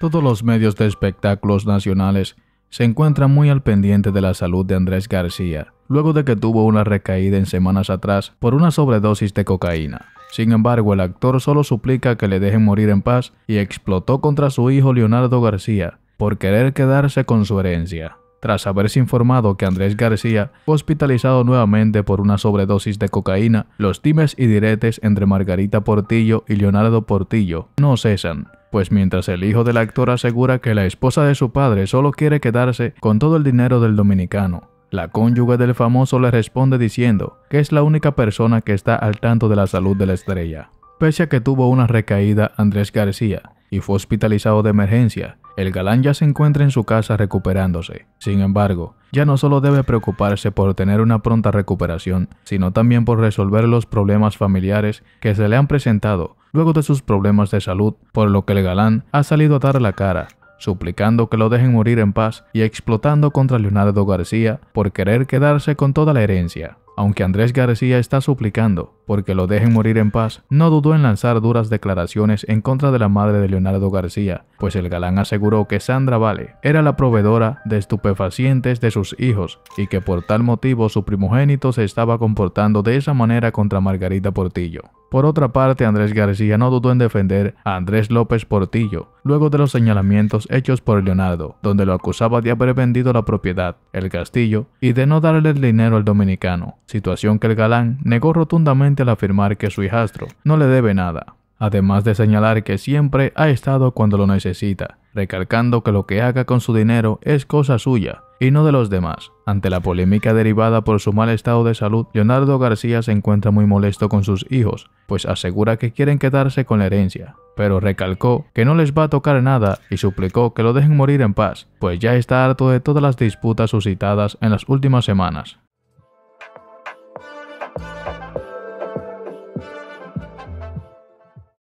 Todos los medios de espectáculos nacionales se encuentran muy al pendiente de la salud de Andrés García, luego de que tuvo una recaída en semanas atrás por una sobredosis de cocaína. Sin embargo, el actor solo suplica que le dejen morir en paz y explotó contra su hijo Leonardo García por querer quedarse con su herencia. Tras haberse informado que Andrés García fue hospitalizado nuevamente por una sobredosis de cocaína, los times y diretes entre Margarita Portillo y Leonardo Portillo no cesan, pues mientras el hijo del actor asegura que la esposa de su padre solo quiere quedarse con todo el dinero del dominicano. La cónyuge del famoso le responde diciendo que es la única persona que está al tanto de la salud de la estrella. Pese a que tuvo una recaída Andrés García y fue hospitalizado de emergencia, el galán ya se encuentra en su casa recuperándose. Sin embargo, ya no solo debe preocuparse por tener una pronta recuperación, sino también por resolver los problemas familiares que se le han presentado luego de sus problemas de salud, por lo que el galán ha salido a dar la cara, suplicando que lo dejen morir en paz y explotando contra Leonardo García por querer quedarse con toda la herencia. Aunque Andrés García está suplicando porque lo dejen morir en paz, no dudó en lanzar duras declaraciones en contra de la madre de Leonardo García, pues el galán aseguró que Sandra Vale era la proveedora de estupefacientes de sus hijos y que por tal motivo su primogénito se estaba comportando de esa manera contra Margarita Portillo. Por otra parte, Andrés García no dudó en defender a Andrés López Portillo, luego de los señalamientos hechos por Leonardo, donde lo acusaba de haber vendido la propiedad, el castillo, y de no darle el dinero al dominicano, situación que el galán negó rotundamente al afirmar que su hijastro no le debe nada además de señalar que siempre ha estado cuando lo necesita, recalcando que lo que haga con su dinero es cosa suya y no de los demás. Ante la polémica derivada por su mal estado de salud, Leonardo García se encuentra muy molesto con sus hijos, pues asegura que quieren quedarse con la herencia, pero recalcó que no les va a tocar nada y suplicó que lo dejen morir en paz, pues ya está harto de todas las disputas suscitadas en las últimas semanas.